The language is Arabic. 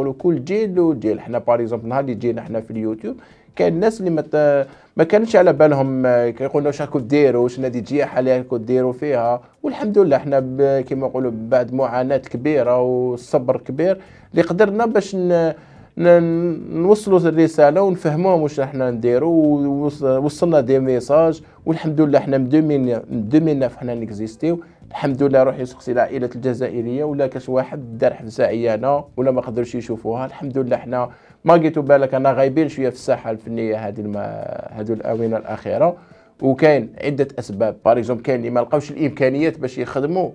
نقولوا كل جيل وجيل حنا باغ اكزومبل نهار اللي جينا حنا في اليوتيوب كاين الناس اللي مت... ما كانش على بالهم كيقولوا واش راكم ديروا واش نادي جياحه حاليا راكم ديروا فيها والحمد لله حنا ب... كما نقولوا بعد معاناه كبيره وصبر كبير اللي قدرنا باش ن... نوصلوا الرساله ونفهموهم واش احنا نديروا وصلنا دي ميساج والحمد لله احنا مدومين مدومين احنا نكزيستيو الحمد لله روحي سقسي العائله الجزائريه ولا كاش واحد دار حفزة عيانه ولا ما قدرش يشوفوها الحمد لله احنا ما قيتو بالك انا غايبين شويه في الساحه الفنيه هذه هذو الاونه الاخيره وكاين عده اسباب باغ كاين اللي ما لقاوش الامكانيات باش يخدموا